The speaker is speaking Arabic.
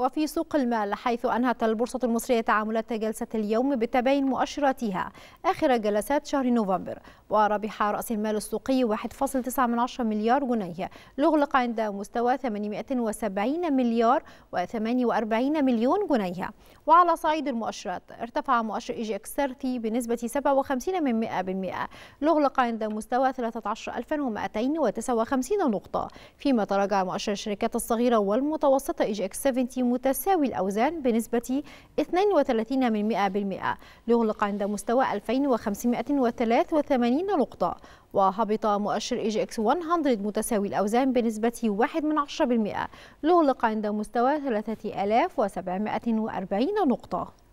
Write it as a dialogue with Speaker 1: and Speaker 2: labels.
Speaker 1: وفي سوق المال حيث أنهت البورصة المصرية تعاملات جلسة اليوم بتباين مؤشراتها آخر جلسات شهر نوفمبر وربح رأس المال السوقي 1.9 مليار جنيه لغلق عند مستوى 870 مليار و48 مليون جنيه وعلى صعيد المؤشرات ارتفع مؤشر إيجي إكس 30 بنسبة 57 من 100% لغلق عند مستوى 13259 نقطة فيما تراجع مؤشر الشركات الصغيرة والمتوسطة إيجي إكس 70 متساوي الأوزان بنسبة 32 لغلق ليغلق عند مستوى 2583 نقطة وهبط مؤشر اي اكس 100 متساوي الاوزان بنسبه 1 لغلق ليغلق عند مستوى 3740 نقطه